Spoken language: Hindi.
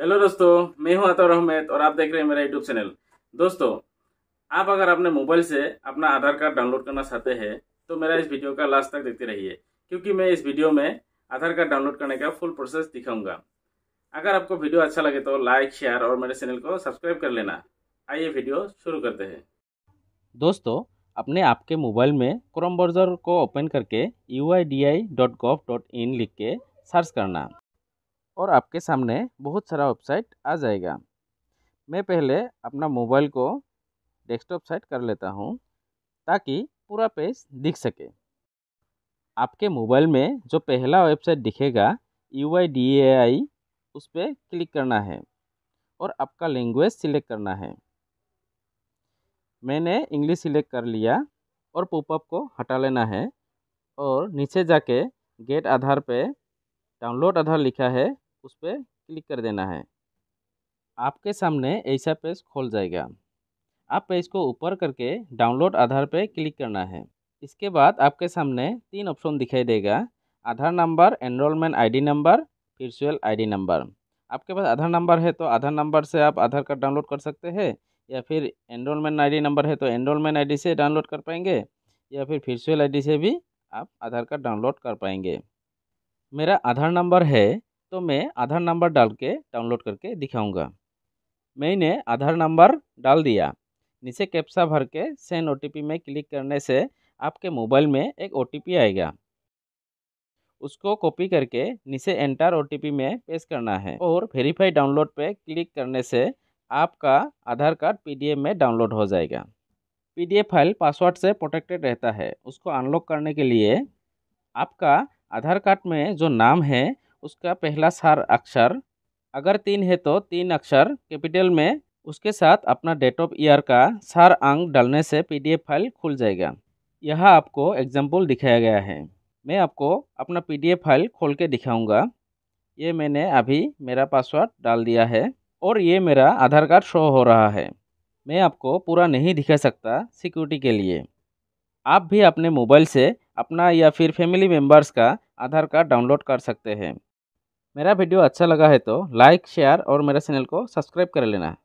हेलो दोस्तों मैं हूं अतर अहमद और आप देख रहे हैं मेरा यूट्यूब चैनल दोस्तों आप अगर अपने मोबाइल से अपना आधार कार्ड डाउनलोड करना चाहते हैं तो मेरा इस वीडियो का लास्ट तक देखते रहिए क्योंकि मैं इस वीडियो में आधार कार्ड डाउनलोड करने का फुल प्रोसेस दिखाऊंगा अगर आपको वीडियो अच्छा लगे तो लाइक शेयर और मेरे चैनल को सब्सक्राइब कर लेना आइए वीडियो शुरू करते हैं दोस्तों अपने आपके मोबाइल में क्रोम ब्राउज़र को ओपन करके यू लिख के सर्च करना और आपके सामने बहुत सारा वेबसाइट आ जाएगा मैं पहले अपना मोबाइल को डेस्कटॉप साइट कर लेता हूँ ताकि पूरा पेज दिख सके आपके मोबाइल में जो पहला वेबसाइट दिखेगा यू आई डी ए आई उस पर क्लिक करना है और आपका लैंग्वेज सिलेक्ट करना है मैंने इंग्लिश सिलेक्ट कर लिया और पोपअप को हटा लेना है और नीचे जाके गेट आधार पे डाउनलोड आधार लिखा है उस पर क्लिक कर देना है आपके सामने ऐसा पेज खोल जाएगा आप पेज को ऊपर करके डाउनलोड आधार पर क्लिक करना है इसके बाद आपके सामने तीन ऑप्शन दिखाई देगा Aadhaar number enrolment ID number I ID number आपके पास आधार नंबर है तो आधार नंबर से आप आधार कार्ड डाउनलोड कर सकते हैं या फिर एनरोलमेंट आईडी नंबर है तो एनरोलमेंट आईडी से डाउनलोड कर पाएंगे या फिर आई आईडी से भी आप आधार कार्ड डाउनलोड कर पाएंगे मेरा आधार नंबर है तो मैं आधार नंबर डाल के डाउनलोड करके दिखाऊंगा मैंने आधार नंबर डाल दिया नीचे कैप्सा भर के सेंड ओ में क्लिक करने से आपके मोबाइल में एक ओ आएगा उसको कॉपी करके नीचे एंटर ओ में पेश करना है और वेरीफाई डाउनलोड पे क्लिक करने से आपका आधार कार्ड पीडीएफ में डाउनलोड हो जाएगा पीडीएफ फाइल पासवर्ड से प्रोटेक्टेड रहता है उसको अनलॉक करने के लिए आपका आधार कार्ड में जो नाम है उसका पहला सार अक्षर अगर तीन है तो तीन अक्षर कैपिटल में उसके साथ अपना डेट ऑफ ईयर का सार अंक डालने से पीडीएफ फाइल खुल जाएगा यह आपको एग्जाम्पल दिखाया गया है मैं आपको अपना पीडीएफ फाइल खोल के दिखाऊँगा ये मैंने अभी मेरा पासवर्ड डाल दिया है और ये मेरा आधार कार्ड शो हो रहा है मैं आपको पूरा नहीं दिखा सकता सिक्योरिटी के लिए आप भी अपने मोबाइल से अपना या फिर फैमिली मेम्बर्स का आधार कार्ड डाउनलोड कर सकते हैं मेरा वीडियो अच्छा लगा है तो लाइक शेयर और मेरे चैनल को सब्सक्राइब कर लेना